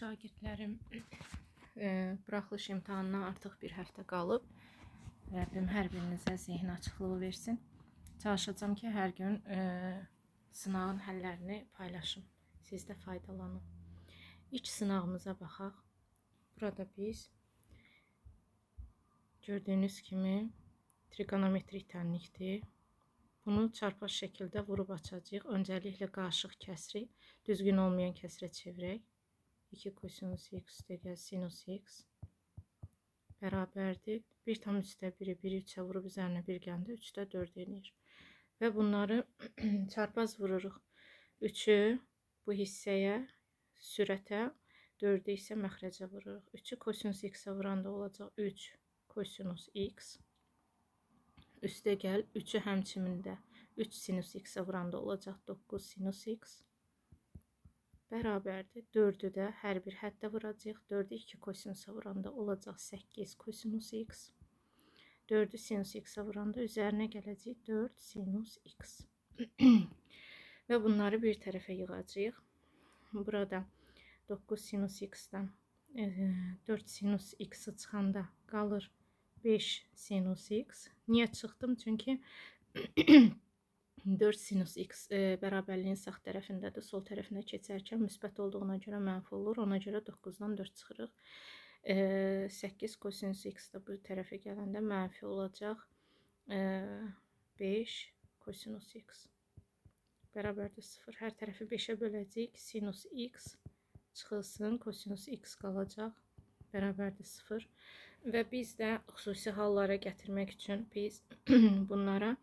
Şagirdlərim e, buraxılış imtahanına artıq bir həftə qalıb. Rəbbim hər birinizə zehin açıqlığı versin. Çalışacağım ki, hər gün e, sınağın həllərini paylaşım. Siz də faydalanın. İlk sınağımıza baxaq. Burada biz gördüyünüz kimi trigonometrik tənlikdir. Bunu çarpaz şəkildə vurub açacağıq. Öncəliklə qarışıq kəsri düzgün olmayan kəsrə çevirək. 2 kosinus x deyə sinus x bərabərdir. 1 tam üstə 1-i 1-i 3-ə vurub üzərinə 1 gəndə 3-də 4 eləyir. Və bunları çarpaz vururuq. 3-ü bu hissəyə, sürətə, 4-ü isə məxrəcə vururuq. 3-ü kosinus x-ə vuranda olacaq 3 kosinus x. Üstə gəl 3-ü həmçimində 3 sinus x-ə vuranda olacaq 9 sinus x bərabərdir. 4-ü də hər bir həddə vuracaq. 4-ü 2 kosinusa vuranda olacaq 8 kosinus x. 4-ü sinus x-ə vuranda üzərinə gələcək 4 sinus x. Və bunları bir tərəfə yığacaq. Burada 9 sinus x-dən 4 e, sinus x-i çıxanda qalır 5 sinus x. Niyə çıxdım? Çünki 4 sinus x e, bərabərliyin sağ tərəfindədir. Sol tərəfinə keçərkən müsbət olduğuna görə mənfi olur. Ona görə 9-dan 4 çıxırıq. E, 8 kosinus x də bu tərəfə gələndə mənfi olacaq. E, 5 kosinus x bərabərdir 0. Hər tərəfi 5-ə böləcəyik. Sinus x çıxılsın, kosinus x qalacaq. Bərabərdir 0. Və biz də xüsusi hallara gətirmək üçün biz bunlara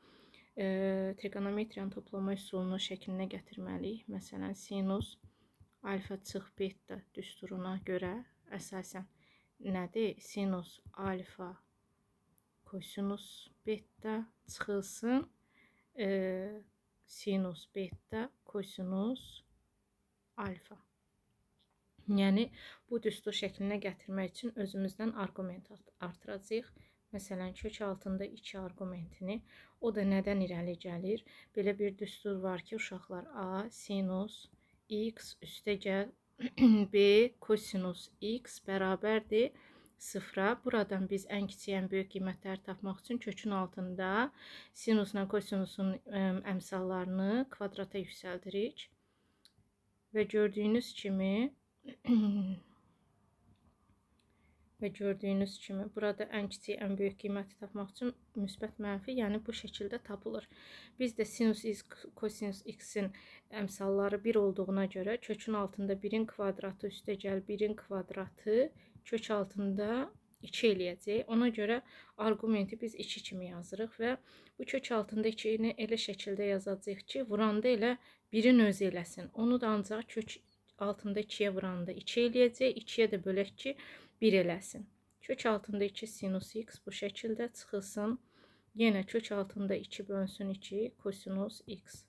e, trigonometriyanın toplama üsulunu şəklinə gətirməliyik. Məsələn, sinus alfa çıx beta düsturuna görə əsasən nədir? Sinus alfa kosinus beta çıxılsın. E, sinus beta kosinus alfa. Yəni bu düstur şəklinə gətirmək üçün özümüzdən arqument artıracağıq Məsələn, kök altında 2 arqumentini o da nədən irəli gəlir? Belə bir düstur var ki, uşaqlar A sinus x üstə gəl B kosinus x bərabərdir sıfıra. Buradan biz ən kiçik, ən böyük qiymətləri tapmaq üçün kökün altında sinusla kosinusun əmsallarını kvadrata yüksəldirik. Və gördüyünüz kimi Və gördüyünüz kimi burada ən kiçik, ən böyük qiyməti tapmaq üçün müsbət mənfi, yəni bu şəkildə tapılır. Biz də sinus x, kosinus x-in əmsalları 1 olduğuna görə kökün altında 1-in kvadratı üstə gəl 1-in kvadratı kök altında 2 eləyəcək. Ona görə arqumenti biz 2 kimi yazırıq və bu kök altında 2-ni elə şəkildə yazacağıq ki, vuranda elə 1-in öz eləsin. Onu da ancaq kök altında 2-yə vuranda 2 eləyəcək. 2-yə də bölək ki, 1 1 eləsin. Kök altında 2 sinus x bu şəkildə çıxılsın. Yenə kök altında 2 bölünsün 2 kosinus x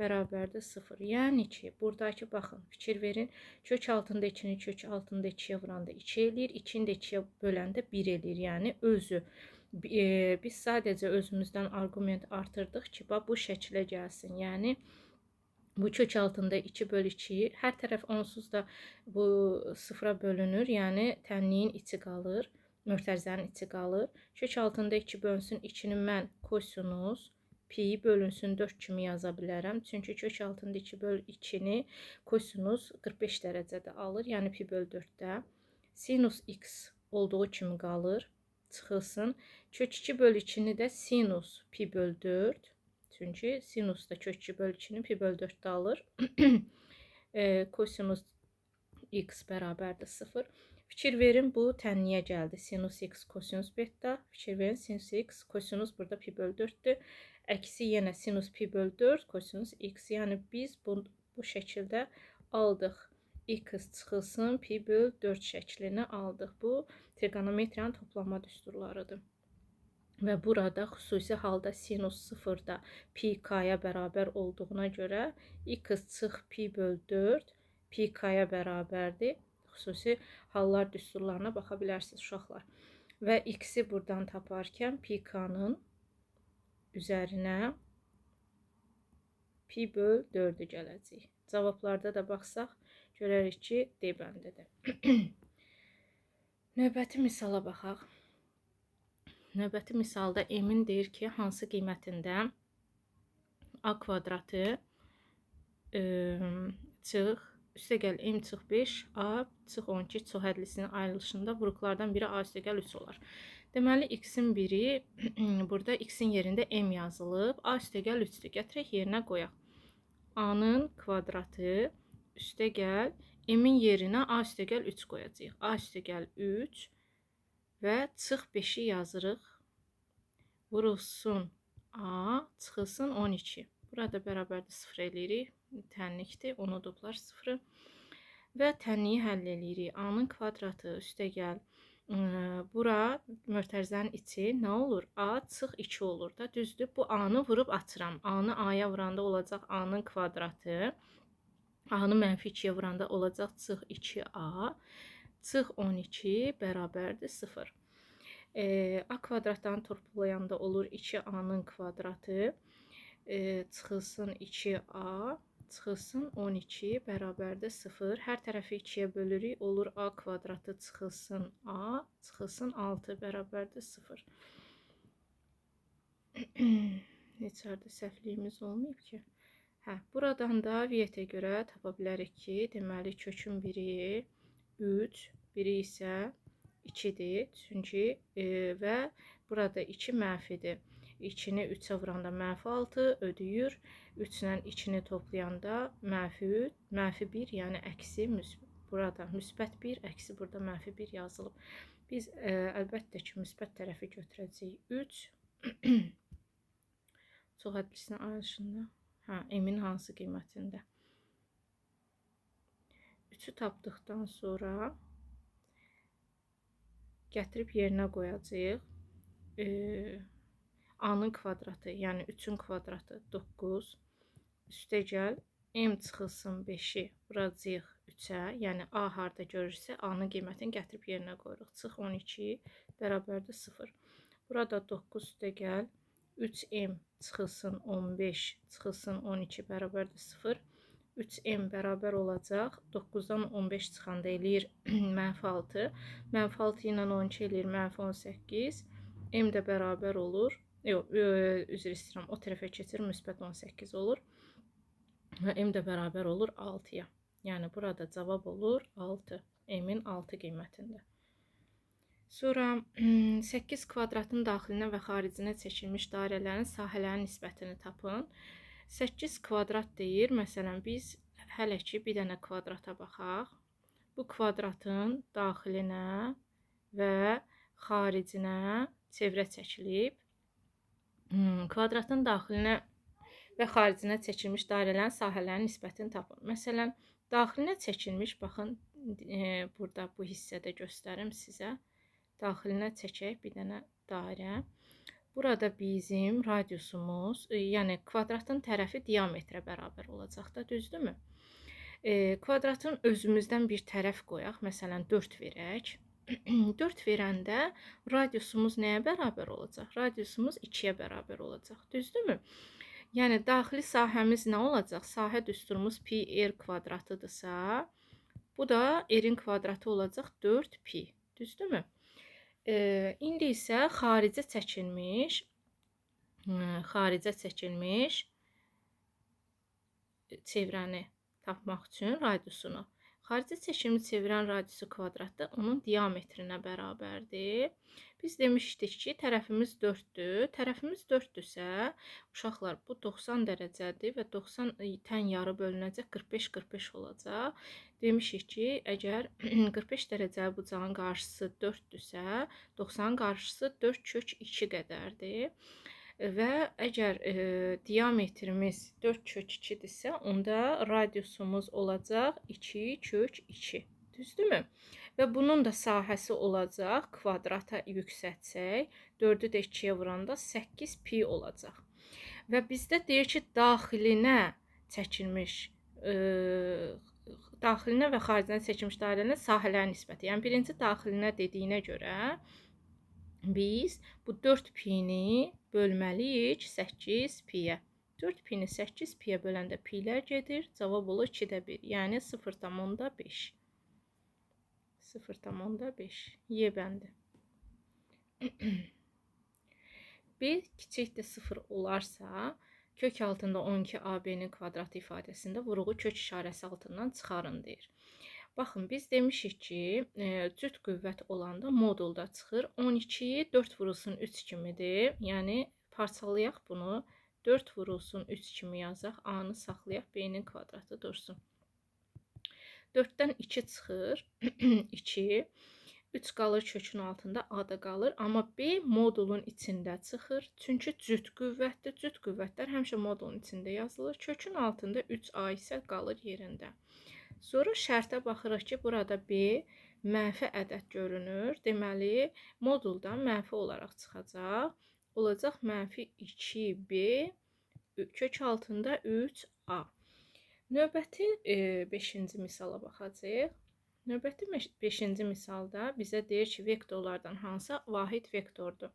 bərabərdir 0. Yəni ki, buradakı baxın, fikir verin. Kök altında 2-ni kök altında 2-yə vuranda 2 eləyir, 2-ni də 2-yə böləndə 1 eləyir. Yəni özü e, biz sadəcə özümüzdən arqument artırdıq ki, bax bu şəkilə gəlsin. Yəni bu kök altında 2 böl 2-yi, hər tərəf onsuz da bu sıfıra bölünür, yəni tənliyin içi qalır, mörtərzənin içi qalır. Kök altında 2 bölünsün 2-ni mən kosinus, pi bölünsün 4 kimi yaza bilərəm. Çünki kök altında 2 böl 2-ni kosinus 45 dərəcədə alır, yəni pi böl 4-də. Sinus x olduğu kimi qalır, çıxılsın. Kök 2 böl 2-ni də sinus pi böl 4 Çünki sinus da kökü bölgünü pi böl 4-də alır. e, kosinus x bərabərdir 0. Fikir verin, bu tənliyə gəldi. Sinus x kosinus beta. Fikir verin, sinus x kosinus burada pi böl 4-dür. Əksi yenə sinus pi böl 4 kosinus x. Yəni biz bu, bu şəkildə aldıq. x çıxılsın pi böl 4 şəklini aldıq. Bu trigonometriyanın toplama düsturlarıdır və burada xüsusi halda sinus 0-da pi k-ya bərabər olduğuna görə x çıx pi böl 4 pi k-ya bərabərdir. Xüsusi hallar düsturlarına baxa bilərsiniz uşaqlar. Və x-i buradan taparkən pi k-nın üzərinə pi böl 4-ü gələcək. Cavablarda da baxsaq, görərik ki, D bəndədir. Növbəti misala baxaq növbəti misalda M-in deyir ki, hansı qiymətində A kvadratı ə, çıx, üstə gəl M çıx 5, A çıx 12 çox hədlisinin ayrılışında vuruqlardan biri A üstə gəl 3 olar. Deməli, x-in biri, burada x-in yerində M yazılıb, A üstə gəl 3-dür. Gətirək yerinə qoyaq. A-nın kvadratı üstə gəl, M-in yerinə A üstə gəl 3 qoyacaq. A üstə gəl 3, 3 və çıx 5-i yazırıq. Vurulsun A, çıxılsın 12. Burada bərabərdir 0 eləyirik. Tənlikdir, unudublar 0-ı. Və tənliyi həll eləyirik. A-nın kvadratı üstə gəl. Bura mörtərzənin içi nə olur? A çıx 2 olur da, düzdür. Bu A-nı vurub açıram. A-nı A-ya vuranda olacaq A-nın kvadratı. A-nı mənfi 2-yə vuranda olacaq çıx 2A. Çıx 12 bərabərdir 0. E, A kvadratdan torpulayanda olur 2A-nın kvadratı. E, çıxılsın 2A, çıxılsın 12 bərabərdir 0. Hər tərəfi 2-yə bölürük, olur A kvadratı çıxılsın A, çıxılsın 6 bərabərdir 0. Neçərdə səhvliyimiz olmayıb ki? Hə, buradan da vietə görə tapa bilərik ki, deməli kökün biri 3, biri isə 2-dir. Çünki e, və burada 2 mənfidir. 2-ni 3-ə vuranda mənfi 6 ödəyir. 3 ilə 2-ni toplayanda mənfi 3, mənfi 1, yəni əksi müsbət burada müsbət 1, əksi burada mənfi 1 yazılıb. Biz ə, e, əlbəttə ki, müsbət tərəfi götürəcəyik 3. Çox hədlisinə ayrışında. Hə, emin hansı qiymətində? üçü tapdıqdan sonra gətirib yerinə qoyacağıq. E, A-nın kvadratı, yəni 3-ün kvadratı 9 üstə gəl m çıxılsın 5-i vuracağıq 3-ə, yəni A harda görürsə A-nın qiymətini gətirib yerinə qoyuruq. Çıx 12 bərabərdir 0. Burada 9 üstə gəl 3m çıxılsın 15 çıxılsın 12 bərabərdir 0. 3m bərabər olacaq. 9-dan 15 çıxanda eləyir mənfi 6. Mənfi 6 ilə 12 eləyir mənfi 18. M də bərabər olur. Yox, üzr istəyirəm, o tərəfə keçir, müsbət 18 olur. Və M də bərabər olur 6-ya. Yəni, burada cavab olur 6. M-in 6 qiymətində. Sonra 8 kvadratın daxilinə və xaricinə çəkilmiş dairələrin sahələrinin nisbətini tapın. 8 8 kvadrat deyir. Məsələn, biz hələ ki bir dənə kvadrata baxaq. Bu kvadratın daxilinə və xaricinə çevrə çəkilib. Hmm, kvadratın daxilinə və xaricinə çəkilmiş dairələrin sahələrin nisbətini tapın. Məsələn, daxilinə çəkilmiş, baxın, e, burada bu hissədə göstərim sizə. Daxilinə çəkək bir dənə dairə. Burada bizim radiusumuz, e, yəni kvadratın tərəfi diametrə bərabər olacaq da, düzdürmü? E, kvadratın özümüzdən bir tərəf qoyaq, məsələn 4 verək. 4 verəndə radiusumuz nəyə bərabər olacaq? Radiusumuz 2-yə bərabər olacaq, düzdürmü? Yəni daxili sahəmiz nə olacaq? Sahə düsturumuz pi r kvadratıdırsa, bu da r-in kvadratı olacaq 4 pi, düzdürmü? İndi isə xaricə çəkilmiş xaricə çəkilmiş çevrəni tapmaq üçün radiusunu. Xarici çəkimi çevirən radiusu kvadratdır. Onun diametrinə bərabərdir. Biz demişdik ki, tərəfimiz 4-dür. Tərəfimiz 4-dürsə, uşaqlar, bu 90 dərəcədir və 90 e, tən yarı bölünəcək 45-45 olacaq. Demişik ki, əgər 45 dərəcəli bucağın qarşısı 4-dürsə, 90-ın qarşısı 4 kök 2 qədərdir. Və əgər e, diametrimiz 4 kök 2-dirsə, onda radiusumuz olacaq 2 kök 2 düzdürmü? Və bunun da sahəsi olacaq, kvadrata yüksətsək, 4-ü də 2-yə vuranda 8 pi olacaq. Və bizdə deyir ki, daxilinə çəkilmiş e, daxilinə və xaricinə çəkilmiş dairələrin sahələrinin nisbəti. Yəni birinci daxilinə dediyinə görə biz bu 4 pi-ni bölməliyik 8 pi-yə. 4 pi-ni 8 pi-yə böləndə pi-lər gedir. Cavab olur 2-də 1, yəni 0,5. 0 tam onda 5. Y bəndi. B kiçikdir 0 olarsa, kök altında 12 AB-nin kvadratı ifadəsində vuruğu kök işarəsi altından çıxarın deyir. Baxın, biz demişik ki, e, cüt qüvvət olanda modulda çıxır. 12-yi 4 vurulsun 3 kimidir. Yəni, parçalayaq bunu. 4 vurulsun 3 kimi yazaq. A-nı saxlayaq. B-nin kvadratı dursun. 4-dən 2 çıxır. 2. 3 qalır kökün altında, A da qalır. Amma B modulun içində çıxır. Çünki cüt qüvvətdir. Cüt qüvvətlər həmişə modulun içində yazılır. Kökün altında 3A isə qalır yerində. Sonra şərtə baxırıq ki, burada B mənfi ədəd görünür. Deməli, moduldan mənfi olaraq çıxacaq. Olacaq mənfi 2B, kök altında 3A. Növbəti 5-ci e, misala baxacağıq. Növbəti 5-ci misalda bizə deyir ki, vektorlardan hansı vahid vektordur?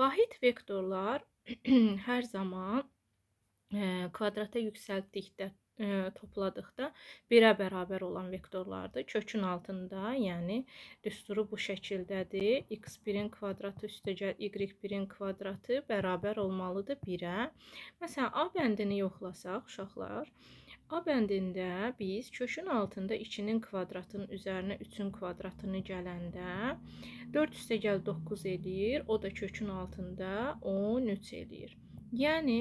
Vahid vektorlar hər zaman e, kvadrata yüksəltdikdə e, topladıqda 1-ə bərabər olan vektorlardır. Kökün altında, yəni düsturu bu şəkildədir. x1-in kvadratı üstəgəl y1-in kvadratı bərabər olmalıdır 1-ə. Məsələn, A bəndini yoxlasaq uşaqlar, A bəndində biz köşün altında 2-nin kvadratının üzərinə 3-ün kvadratını gələndə 4 üstə gəl 9 eləyir, o da kökün altında 13 eləyir. Yəni,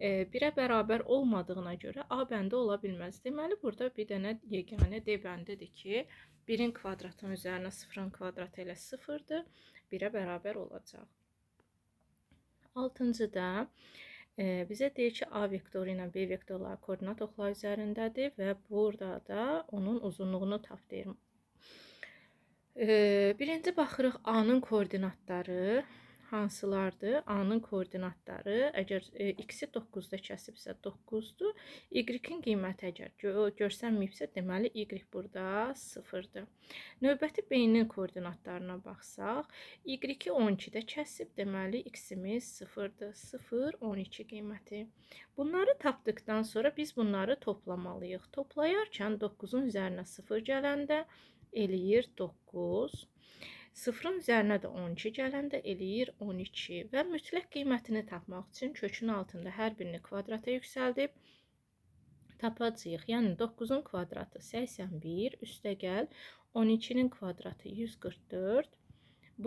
e, birə bərabər olmadığına görə A bəndi ola bilməz. Deməli, burada bir dənə yeganə D bəndidir ki, 1-in kvadratının üzərinə 0-ın kvadratı ilə 0-dır, birə bərabər olacaq. Altıncı da, e, E, bizə deyir ki, A vektoru ilə B vektorları koordinat oxları üzərindədir və burada da onun uzunluğunu tap deyir. E, birinci baxırıq A-nın koordinatları hansılardır? A-nın koordinatları. Əgər e, x-i 9-da kəsibsə 9-dur. Y-in qiyməti əgər gö görsənməyibsə, deməli y burada 0-dır. Növbəti B-nin koordinatlarına baxsaq, y-i 12-də kəsib, deməli x-imiz 0-dır. 0, 12 qiyməti. Bunları tapdıqdan sonra biz bunları toplamalıyıq. Toplayarkən 9-un üzərinə 0 gələndə eləyir 9. Sıfırın üzərinə də 12 gələndə eləyir 12 və mütləq qiymətini tapmaq üçün kökün altında hər birini kvadrata yüksəldib tapacağıq. Yəni 9-un kvadratı 81, üstə gəl 12-nin kvadratı 144.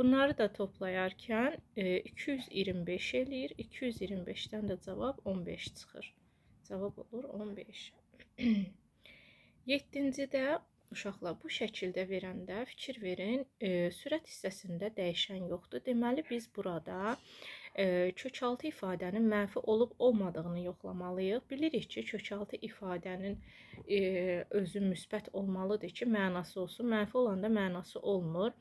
Bunları da toplayarkən 225 e, eləyir. 225-dən də cavab 15 çıxır. Cavab olur 15. 7-ci də Uşaqlar bu şəkildə verəndə fikir verin, e, sürət hissəsində dəyişən yoxdur. Deməli biz burada e, kökaltı ifadənin mənfi olub-olmadığını yoxlamalıyıq. Bilirik ki, kökaltı ifadənin e, özü müsbət olmalıdır ki, mənası olsun. Mənfi olanda mənası olmur.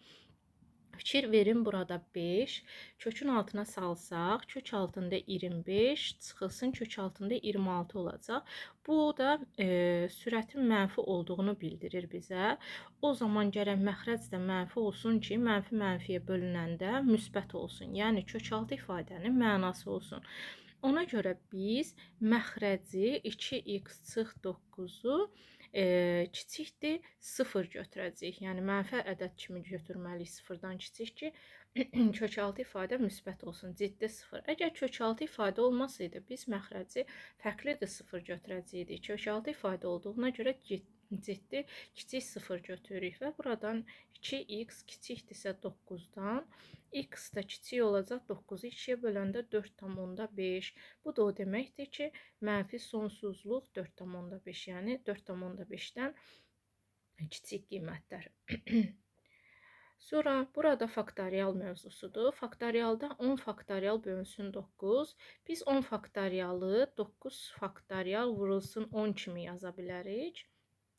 Fikir verin burada 5, kökün altına salsaq, kök altında 25, çıxılsın kök altında 26 olacaq. Bu da e, sürətin mənfi olduğunu bildirir bizə. O zaman gərək məxrəc də mənfi olsun ki, mənfi mənfiyə bölünəndə müsbət olsun. Yəni kök altı ifadənin mənası olsun. Ona görə biz məxrəci 2x çıx 9-u e, kiçikdir, 0 götürəcəyik. Yəni mənfi ədəd kimi götürməliyik 0-dan kiçik ki, kökaltı ifadə müsbət olsun, ciddi 0. Əgər kökaltı ifadə olmasaydı, biz məxrəci fərqli də 0 götürəcəydik. Kökaltı ifadə olduğuna görə ciddi kiçik 0 götürürük və buradan 2x kiçikdirsə 9-dan, x də kiçik olacaq 9-u 2-yə böləndə 4,5. Bu da o deməkdir ki, mənfi sonsuzluq 4,5, yəni 4,5-dən kiçik qiymətlər. Sonra burada faktorial mövzusudur. Faktorialda 10 faktorial bölünsün 9. Biz 10 faktorialı 9 faktorial vurulsun 10 kimi yaza bilərik.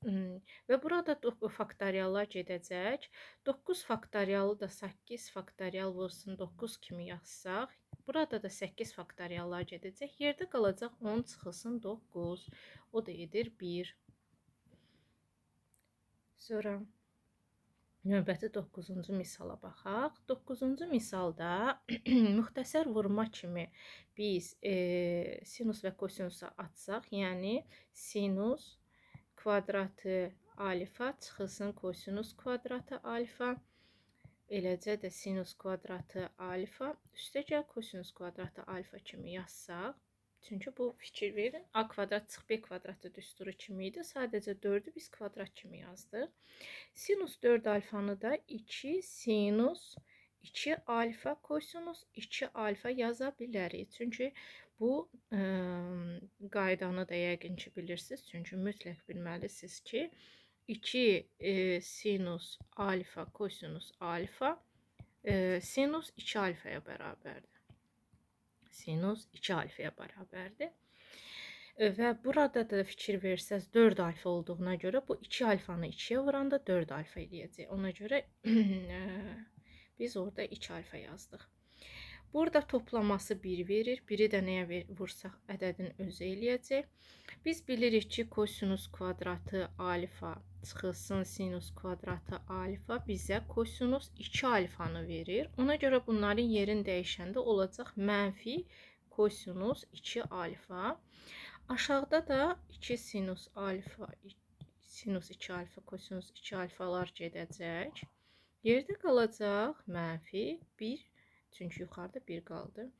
Hmm. Və burada faktoriallar gedəcək. 9 faktorialı da 8 faktorial vurulsun 9 kimi yazsaq, burada da 8 faktoriallar gedəcək. Yerdə qalacaq 10 çıxılsın 9. O da edir 1. Sonra Növbəti 9-cu misala baxaq. 9-cu misalda müxtəsər vurma kimi biz e, sinus və kosinusa atsaq, yəni sinus kvadratı alfa çıxılsın kosinus kvadratı alfa, eləcə də sinus kvadratı alfa üstəcə kosinus kvadratı alfa kimi yazsaq, Çünki bu fikir verir. A kvadrat çıx B kvadratı düsturu kimi idi. Sadəcə 4-ü biz kvadrat kimi yazdıq. Sinus 4 alfanı da 2 sinus 2 alfa kosinus 2 alfa yaza bilərik. Çünki bu ə, qaydanı da yəqin ki bilirsiniz. Çünki mütləq bilməlisiniz ki 2 e, sinus alfa kosinus alfa e, sinus 2 alfaya bərabərdir sinus 2 alfaya bərabərdir. E, və burada da fikir versəz 4 alfa olduğuna görə bu 2 alfanı 2-yə vuranda 4 alfa eləyəcək. Ona görə e, biz orada 2 alfa yazdıq. Burada toplaması 1 verir. 1-i də nəyə ver, vursaq ədədin özü eləyəcək. Biz bilirik ki, kosinus kvadratı alfa çıxılsın sinus kvadratı alfa bizə kosinus 2 alfanı verir. Ona görə bunların yerin dəyişəndə olacaq mənfi kosinus 2 alfa. Aşağıda da 2 sinus alfa sinus 2 alfa kosinus 2 alfalar gedəcək. Yerdə qalacaq mənfi 1 Çünki yuxarıda 1 qaldı.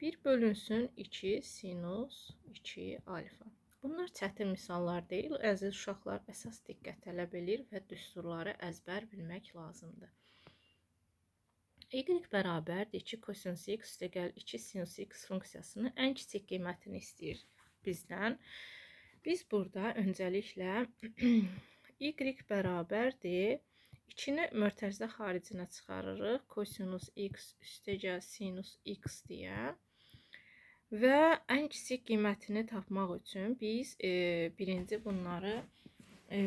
1 bölünsün 2 sinus 2 alfa. Bunlar çətin misallar deyil. Əziz uşaqlar əsas diqqət tələb eləyir və düsturları əzbər bilmək lazımdır. Y bərabərdir 2 kosinus x üstəgəl 2 sinus x funksiyasının ən kiçik qiymətini istəyir bizdən. Biz burada öncəliklə y bərabərdir 2-ni mörtəzdə xaricinə çıxarırıq. Kosinus x üstəcə sinus x deyə. Və ən kiçik qiymətini tapmaq üçün biz e, birinci bunları e,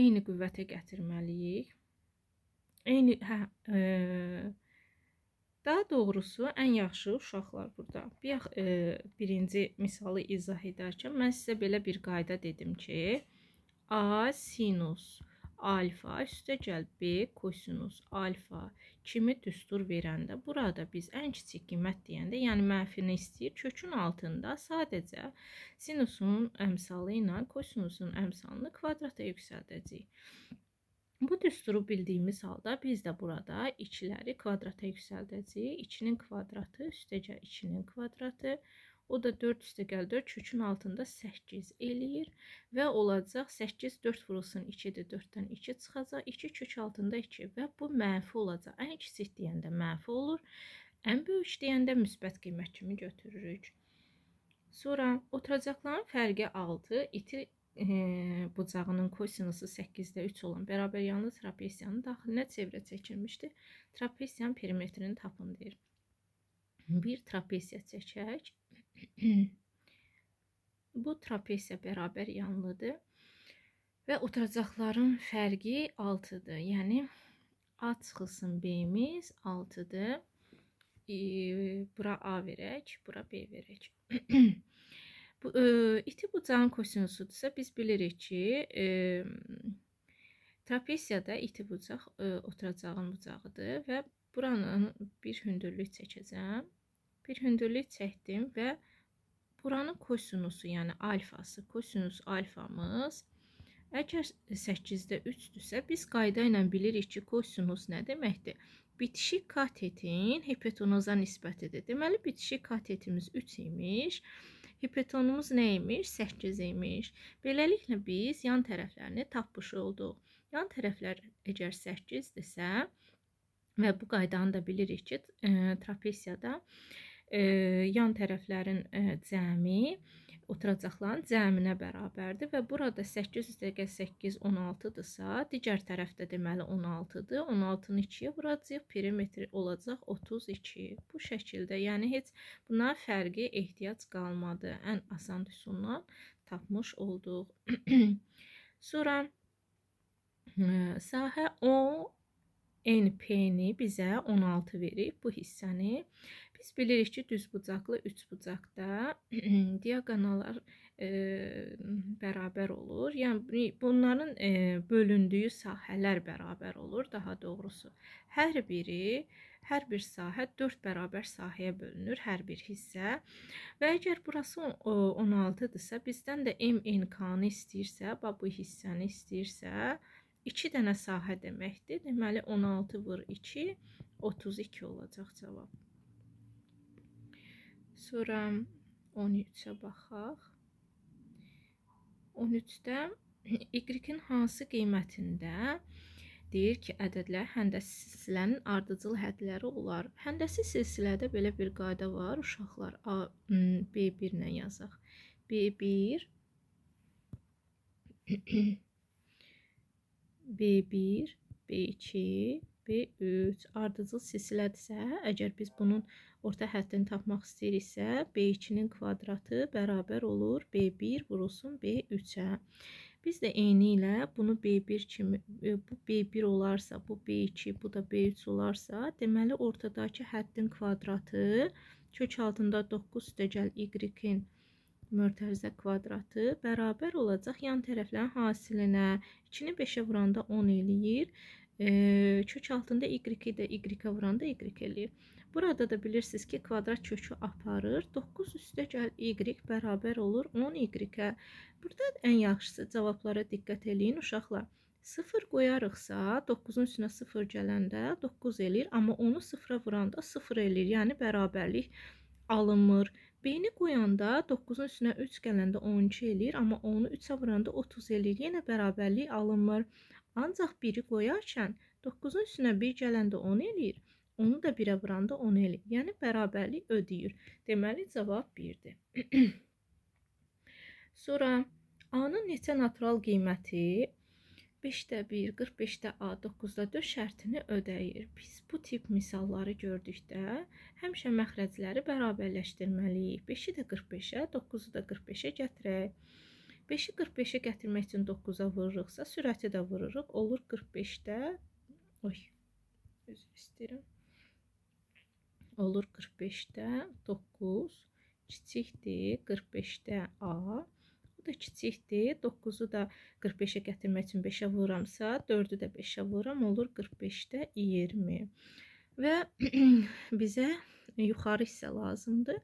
eyni qüvvətə gətirməliyik. Eyni, hə, e, daha doğrusu ən yaxşı uşaqlar burada. Bir, e, birinci misalı izah edərkən mən sizə belə bir qayda dedim ki, A sinus alfa üstəgəl B kosinus alfa kimi düstur verəndə burada biz ən kiçik qiymət deyəndə, yəni mənfini istəyir. Kökün altında sadəcə sinusun əmsalı ilə kosinusun əmsalını kvadrata yüksəldəcəyik. Bu düsturu bildiyimiz halda biz də burada 2-ləri kvadrata yüksəldəcəyik. 2-nin kvadratı üstəgəl 2-nin kvadratı O da 4 üstəgəl 4 kökün altında 8 eləyir və olacaq 8 4 vurulsun 2-dir 4-dən 2 çıxacaq 2 kök altında 2 və bu mənfi olacaq. Ən kiçik deyəndə mənfi olur. Ən böyük deyəndə müsbət qiymət kimi götürürük. Sonra oturacaqların fərqi 6, iti e, bucağının kosinusu 8-də 3 olan bərabər yanlı trapesiyanın daxilinə çevrə çəkilmişdir. Trapesiyanın perimetrini tapın deyir. Bir trapesiya çəkək. Bu trapesiya bərabər yanlıdır və oturacaqların fərqi 6-dır. Yəni A çıxılsın B-miz 6-dır. E, bura A verək, bura B verək. Bu e, iti bucağın kosinusudursa biz bilirik ki, e, trapesiyada iti bucaq e, oturacağın bucağıdır və buranın bir hündürlük çəkəcəm bir hündürlük çəkdim və buranın kosinusu, yəni alfası, kosinus alfamız əgər 8-də 3-dürsə, biz qayda ilə bilirik ki, kosinus nə deməkdir? Bitişik katetin hipotenoza nisbətidir. Deməli, bitişik katetimiz 3 imiş, hipotenumuz nə imiş? 8 imiş. Beləliklə biz yan tərəflərini tapmış olduq. Yan tərəflər əgər 8-dirsə və bu qaydanı da bilirik ki, e, trapesiyada yan tərəflərin e, cəmi oturacaqların cəminə bərabərdir və burada 800 dəqiqə 8 16-dırsa, digər tərəfdə deməli 16-dır. 16-nı 2-yə vuracağıq, perimetr olacaq 32. Bu şəkildə, yəni heç buna fərqi ehtiyac qalmadı. Ən asan üsulla tapmış olduq. Sonra ə, e, sahə O NP-ni bizə 16 verib bu hissəni. Biz bilirik ki, düzbucaqlı üçbucaqda diaqonallar e, bərabər olur. Yəni bunların e, bölündüyü sahələr bərabər olur, daha doğrusu. Hər biri, hər bir sahə 4 bərabər sahəyə bölünür, hər bir hissə. Və əgər burası 16-dırsa, e, bizdən də MNK-nı istəyirsə, bu hissəni istəyirsə, 2 dənə sahə deməkdir. Deməli 16 vur 2 32 olacaq cavab. Sonra 13-ə baxaq. 13-də y-in hansı qiymətində deyir ki, ədədlər həndəsi silsilənin ardıcıl hədləri olar. Həndəsi silsilədə belə bir qayda var. Uşaqlar A, B1 ilə yazaq. B1 B1 B2 B3 ardıcıl silsilədirsə, əgər biz bunun orta həddini tapmaq istəyiriksə, B2-nin kvadratı bərabər olur B1 vurulsun B3-ə. Biz də eyni ilə bunu B1 kimi e, bu B1 olarsa, bu B2, bu da B3 olarsa, deməli ortadakı həddin kvadratı kök altında 9 üstəgəl y-in mörtərizə kvadratı bərabər olacaq yan tərəflərin hasilinə. 2-ni 5-ə vuranda 10 eləyir e, kök altında y-i də y-ə vuranda y eləyir. Burada da bilirsiniz ki, kvadrat kökü aparır. 9 üstə gəl y bərabər olur 10y-ə. Burada ən yaxşısı cavablara diqqət eləyin uşaqlar. 0 qoyarıqsa 9-un üstünə 0 gələndə 9 eləyir, amma onu 0-a vuranda 0 eləyir. Yəni bərabərlik alınmır. B-ni qoyanda 9-un üstünə 3 gələndə 12 eləyir, amma onu 3-ə vuranda 30 eləyir. Yenə bərabərlik alınmır. Ancaq biri qoyarkən 9-un üstünə 1 gələndə 10 eləyir, onu da 1-ə vuranda 10 eləyir. Yəni bərabərlik ödəyir. Deməli cavab 1-dir. Sonra A-nın neçə natural qiyməti 5-də 1, 45-də A, 9-da 4 şərtini ödəyir. Biz bu tip misalları gördükdə həmişə məxrəcləri bərabərləşdirməliyik. 5-i də 45-ə, 9-u da 45-ə gətirək. 5-i 45-ə gətirmək üçün 9-a vururluqsa, sürəti də vururuq. Olur 45-də, oy, üzr istəyirəm. Olur 45-də 9, kiçikdir 45-də A, bu da kiçikdir. 9-u da 45-ə gətirmək üçün 5-ə vuramsa, 4-ü də 5-ə vuram, olur 45-də 20. Və bizə yuxarı hissə lazımdır.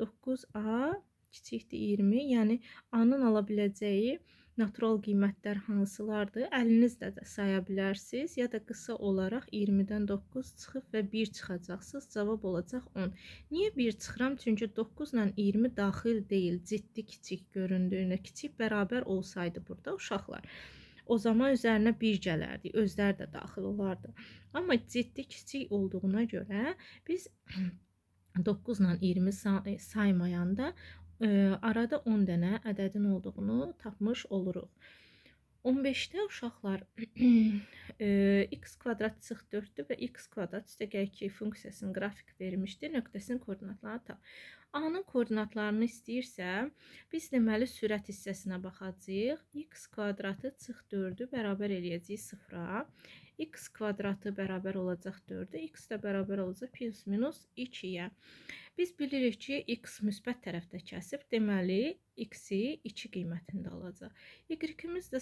9A kiçikdir 20. Yəni A-nın ala biləcəyi natural qiymətlər hansılardır? Əlinizlə də saya bilərsiniz, ya da qısa olaraq 20-dən 9 çıxıb və 1 çıxacaqsınız. Cavab olacaq 10. Niyə 1 çıxıram? Çünki 9 ilə 20 daxil deyil, ciddi kiçik göründüyünə. Kiçik bərabər olsaydı burada uşaqlar, o zaman üzərinə 1 gələrdi, özləri də daxil olardı. Amma ciddi kiçik olduğuna görə biz 9 ilə 20 e, saymayanda arada 10 dənə ədədin olduğunu tapmış oluruq. 15-də uşaqlar x kvadrat çıx 4-dür və x kvadrat üstəgəl 2 funksiyasının qrafik verilmişdir, nöqtəsinin koordinatlarını tap. A-nın koordinatlarını istəyirsə, biz deməli sürət hissəsinə baxacağıq. x kvadratı çıx 4-ü bərabər eləyəcəyik 0-a x kvadratı bərabər olacaq 4-ə, x də bərabər olacaq plus minus 2-yə. Biz bilirik ki, x müsbət tərəfdə kəsib, deməli x-i 2 qiymətində alacaq. Y-imiz də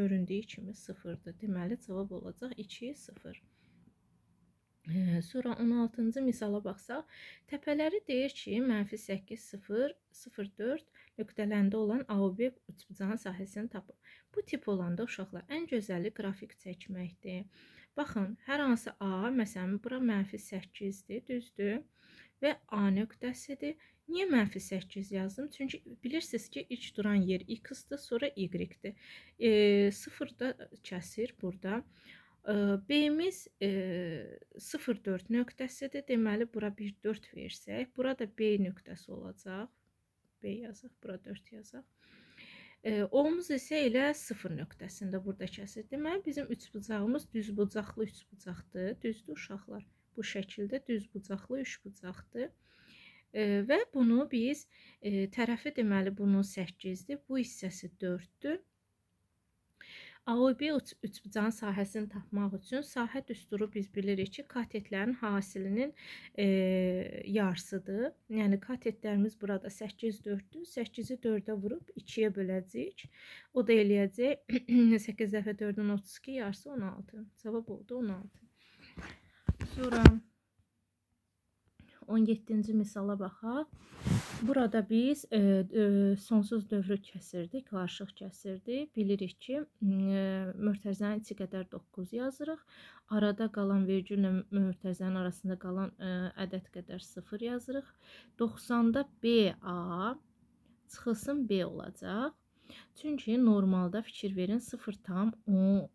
göründüyü kimi 0-dır. Deməli cavab olacaq 2, 0. Hə, sonra 16-cı misala baxsaq, təpələri deyir ki, mənfi 8, 0, 0, 4 nöqtələndə olan obyekt uçbucağın sahəsini tapın. Bu tip olanda uşaqlar ən gözəli qrafik çəkməkdir. Baxın, hər hansı A, məsələn, bura mənfi 8-dir, düzdür və A nöqtəsidir. Niyə mənfi 8 yazdım? Çünki bilirsiniz ki, ilk duran yer x-dir, sonra y-dir. E, sıfırda kəsir burada. B-miz 0,4 nöqtəsidir. Deməli, bura 1,4 versək, bura da B nöqtəsi olacaq. B yazıq, bura 4 yazıq. O-muz isə elə 0 nöqtəsində burada kəsir. Deməli, bizim üç bucağımız düz bucaqlı üç bucaqdır. Düzdür uşaqlar. Bu şəkildə düz bucaqlı üç bucaqdır. Və bunu biz tərəfi deməli bunun 8-dir, bu hissəsi 4-dür. AOB üçbucağın sahəsini tapmaq üçün sahə düsturu biz bilirik ki, katetlərin hasilinin e, yarısıdır. Yəni katetlərimiz burada 8 4-dür. 8-i 4-ə vurub 2-yə böləcəyik. O da eləyəcək 8 dəfə 4-ün 32 yarısı 16. Cavab oldu 16. Sonra 17-ci misala baxaq. Burada biz e, e, sonsuz dövrü kəsirdik, qarışıq kəsirdik. Bilirik ki, e, mörtəzənin içi qədər 9 yazırıq. Arada qalan vergüllə mörtəzənin arasında qalan e, ədəd qədər 0 yazırıq. 90-da BA çıxılsın B olacaq. Çünki normalda fikir verin 0,10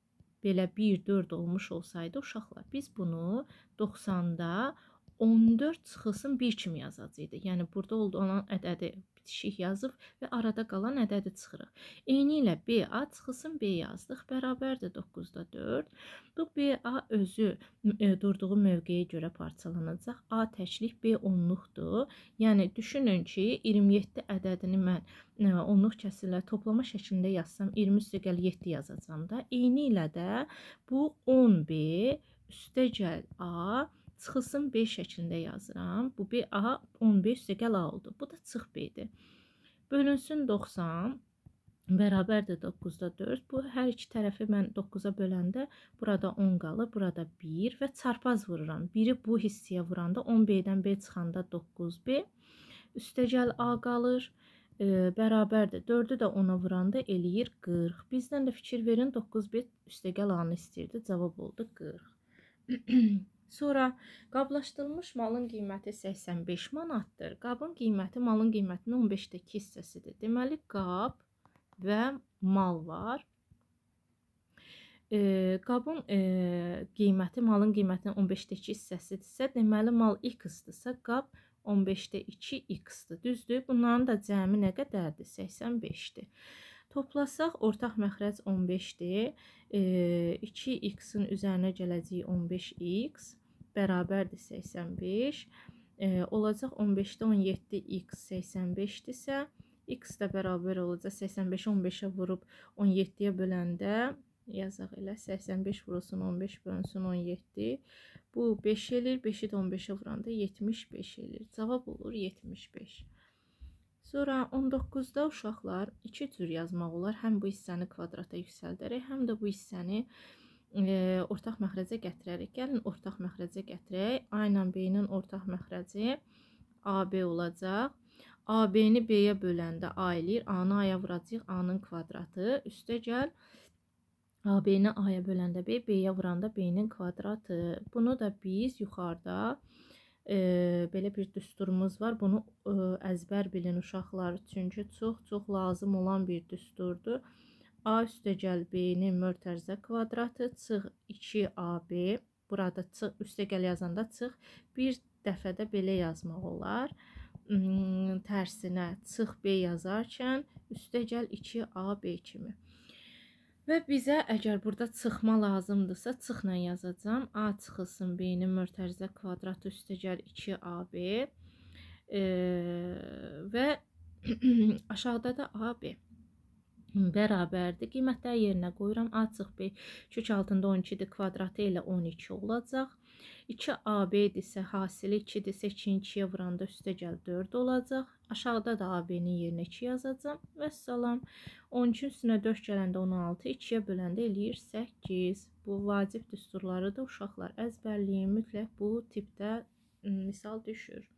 belə 1 4 olmuş olsaydı uşaqlar biz bunu 90-da 14 çıxılsın 1 kimi yazacağıq. Yəni burada olan ədədi bitişik yazıb və arada qalan ədədi çıxırıq. Eyni ilə BA çıxılsın B yazdıq, bərabərdir 9-da 4. Bu BA özü e, durduğu mövqeyə görə parçalanacaq. A təklik B onluqdur. Yəni düşünün ki, 27 ədədini mən e, onluq kəsirlər toplama şəklində yazsam 23,7 yazacağam da. Eyni ilə də bu 10B üstəgəl A çıxılsın B şəklində yazıram. Bu B A 15 üstəgəl A oldu. Bu da çıx B-dir. Bölünsün 90 bərabərdir 9-da 4. Bu hər iki tərəfi mən 9-a böləndə burada 10 qalır, burada 1 və çarpaz vururam. Biri bu hissəyə vuranda 10B-dən B çıxanda 9B. Üstəgəl A qalır e, bərabərdir. 4-ü də 10-a vuranda eləyir 40. Bizdən də fikir verin 9B üstəgəl A-nı istəyirdi. Cavab oldu 40. Sonra qablaşdırılmış malın qiyməti 85 manatdır. Qabın qiyməti malın qiymətinin 15-də 2 hissəsidir. Deməli qab və mal var. E, qabın e, qiyməti malın qiymətinin 15-də 2 hissəsidirsə, deməli mal x-dırsa, qab 15-də 2x-dir. Düzdür? Bunların da cəmi nə qədərdir? 85-dir. Toplasaq ortaq məxrəc 15-dir. E, 2x-in üzərinə gələcək 15x bərabərdir 85. E, olacaq 15-də 17x 85-dirsə, x də bərabər olacaq 85-i 15-ə vurub 17-yə böləndə yazaq elə 85 vurulsun 15 bölünsün 17. Bu 5 eləyir, 5-i də 15-ə vuranda 75 eləyir. Cavab olur 75. Sonra 19-da uşaqlar iki cür yazmaq olar. Həm bu hissəni kvadrata yüksəldərək, həm də bu hissəni kvadrata e, ortaq məxrəcə gətirərik. Gəlin ortaq məxrəcə gətirək. A ilə B-nin ortaq məxrəci AB olacaq. AB-ni B-yə böləndə A eləyir. A-nı A-ya vuracaq. A-nın kvadratı üstə gəl. AB-ni A-ya böləndə B, B-yə vuranda B-nin kvadratı. Bunu da biz yuxarıda e, belə bir düsturumuz var. Bunu e, əzbər bilin uşaqlar, çünki çox-çox lazım olan bir düsturdur. A üstəgəl B-nin mörtərzə kvadratı çıx 2AB. Burada çıx üstəgəl yazanda çıx bir dəfə də belə yazmaq olar. Hmm, tərsinə çıx B yazarkən üstəgəl 2AB kimi. Və bizə əgər burada çıxma lazımdırsa, çıxla yazacağam. A çıxılsın B-nin mörtərzə kvadratı üstəgəl 2AB. E, və aşağıda da AB bərabərdir. Qiymətləri yerinə qoyuram. Açıq B kök altında 12-dir, kvadratı ilə 12 olacaq. 2AB isə hasili 2-dirsə 2-ni 2-yə vuranda üstə gəl 4 olacaq. Aşağıda da AB-nin yerinə 2 yazacam. Və salam. 12 üstünə 4 gələndə 16, 2-yə böləndə eləyir 8. Bu vacib düsturları da uşaqlar əzbərliyin mütləq bu tipdə misal düşür.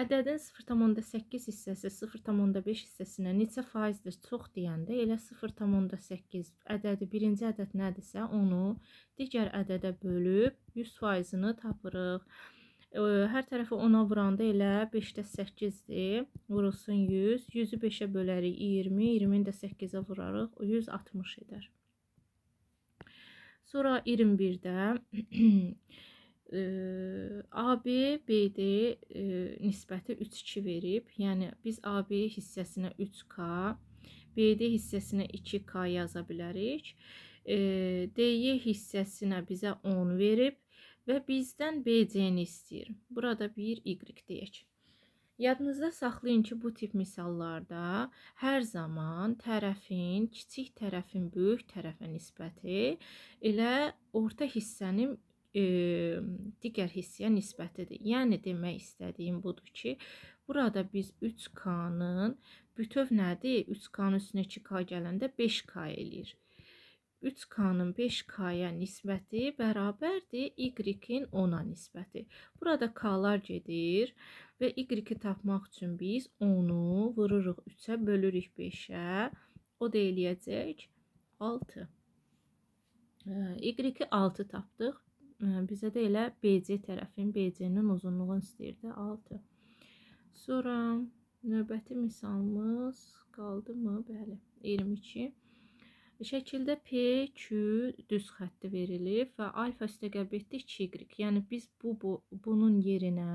Ədədin 0,8 hissəsi 0,5 hissəsinə neçə faizdir çox deyəndə elə 0,8 ədədi birinci ədəd nədirsə onu digər ədədə bölüb 100 faizini tapırıq. Hər tərəfi 10-a vuranda elə 5-də 8-dir. Vurulsun 100. 100-ü 5-ə bölərik 20. 20-ni də 8-ə vurarıq. 160 edər. Sonra 21-də AB BD nisbəti 3-2 verib. Yəni biz AB hissəsinə 3K, BD hissəsinə 2K yaza bilərik. DY hissəsinə bizə 10 verib və bizdən BC-ni istəyir. Burada bir Y deyək. Yadınızda saxlayın ki, bu tip misallarda hər zaman tərəfin, kiçik tərəfin böyük tərəfə nisbəti elə orta hissənin e, digər hissəyə nisbətidir. Yəni demək istədiyim budur ki, burada biz 3K-nın bütöv nədir? 3K-nın üstünə 2K gələndə 5K eləyir. 3K-nın 5K-ya nisbəti bərabərdir Y-in 10-a nisbəti. Burada K-lar gedir və Y-i tapmaq üçün biz 10-u vururuq 3-ə, bölürük 5-ə. O da eləyəcək 6. Hə, Y-i 6 tapdıq bizə də elə BC tərəfin, BC-nin uzunluğunu istəyirdi 6. Sonra növbəti misalımız qaldımı? Bəli, 22. Şəkildə PQ düz xətti verilib və alfa üstəqəb etdik 2y. Yəni biz bu, bu bunun yerinə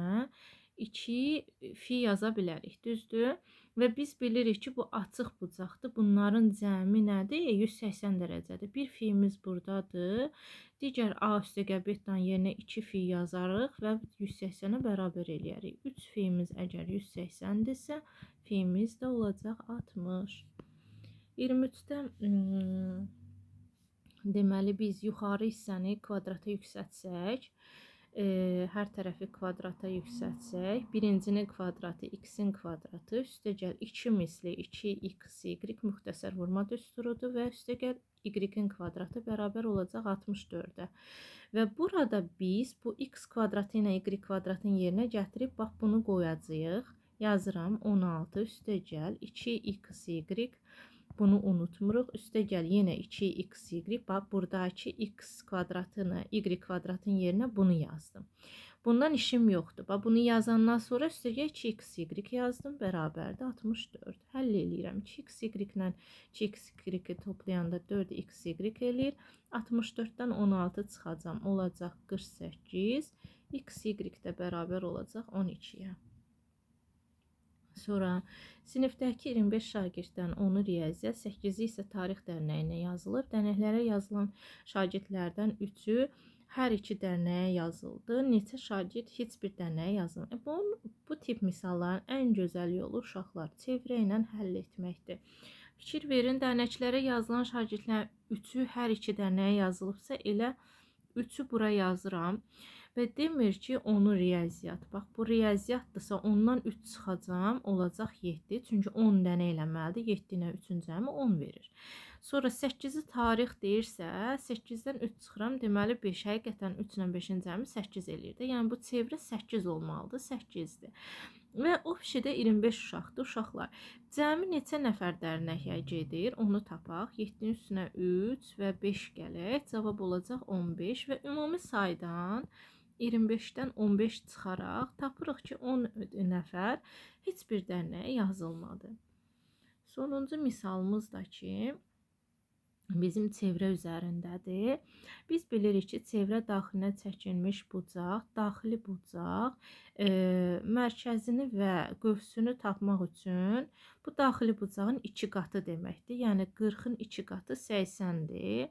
2 fi yaza bilərik, düzdür? Və biz bilirik ki, bu açıq bucaqdır. Bunların cəmi nədir? 180 e, dərəcədir. Bir fiyimiz burdadır. Digər A üstə qəbətdən yerinə 2 fi yazarıq və 180-ə bərabər eləyərik. 3 fiyimiz əgər 180-dirsə, fiyimiz də olacaq 60. 23-də deməli biz yuxarı hissəni kvadrata yüksətsək, e, hər tərəfi kvadrata yüksəltsək, birincinin kvadratı x-in kvadratı üstəgəl 2 misli 2x y müxtəsər vurma düsturudur və üstəgəl y-in kvadratı bərabər olacaq 64-ə. Və burada biz bu x kvadratı ilə y kvadratın yerinə gətirib bax bunu qoyacağıq. Yazıram 16 üstəgəl 2x y bunu unutmuruq. Üstə gəl yenə 2xy. Bax, buradakı x kvadratını, y kvadratın yerinə bunu yazdım. Bundan işim yoxdur. Bax, bunu yazandan sonra üstəgə 2xy yazdım. Bərabərdir 64. Həll eləyirəm. 2xy ilə 2xy toplayanda 4xy eləyir. 64-dən 16 çıxacam. Olacaq 48. xy də bərabər olacaq 12-yə. Sonra sinifdəki 25 şagirddən 10-u riyaziyyat, 8-i isə tarix dərnəyinə yazılıb. Dərnəklərə yazılan şagirdlərdən 3-ü hər iki dərnəyə yazıldı. Neçə şagird heç bir dərnəyə yazılmadı. E, bu bu tip misalların ən gözəl yolu uşaqlar çevrə ilə həll etməkdir. Fikir verin, dərnəklərə yazılan şagirdlərin 3-ü hər iki dərnəyə yazılıbsa, elə 3-ü bura yazıram və demir ki, onu riyaziyyat. Bax, bu riyaziyyatdırsa, ondan 3 çıxacam, olacaq 7. Çünki 10 dənə eləməlidir. 7 ilə 3-ün cəmi 10 verir. Sonra 8-ci tarix deyirsə, 8-dən 3 çıxıram, deməli 5 həqiqətən 3 ilə 5-in cəmi 8 eləyir də. Yəni bu çevrə 8 olmalıdır, 8-dir. Və o fişədə 25 uşaqdır, uşaqlar. Cəmi neçə nəfər dərnəkə gedir? Onu tapaq. 7-nin üstünə 3 və 5 gələk. Cavab olacaq 15 və ümumi saydan 15. 25-dən 15 çıxaraq tapırıq ki, 10 nəfər heç bir dənə yazılmadı. Sonuncu misalımız da ki, bizim çevrə üzərindədir. Biz bilirik ki, çevrə daxilinə çəkilmiş bucaq, daxili bucaq e, mərkəzini və qövsünü tapmaq üçün bu daxili bucağın 2 qatı deməkdir. Yəni 40-ın 2 qatı 80-dir.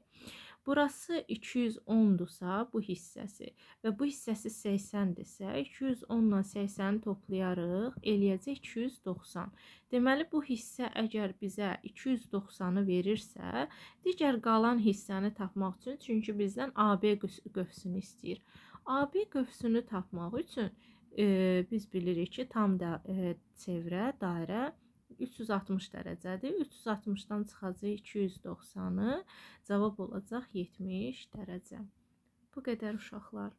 Burası 210-dursa bu hissəsi və bu hissəsi 80-dirsə 210 ilə 80-i toplayarıq, eləyəcək 290. Deməli bu hissə əgər bizə 290-ı verirsə, digər qalan hissəni tapmaq üçün çünki bizdən AB qövsünü istəyir. AB qövsünü tapmaq üçün e, biz bilirik ki, tam da e, çevrə, dairə 360 dərəcədir. 360-dan çıxacaq 290-ı. Cavab olacaq 70 dərəcə. Bu qədər uşaqlar.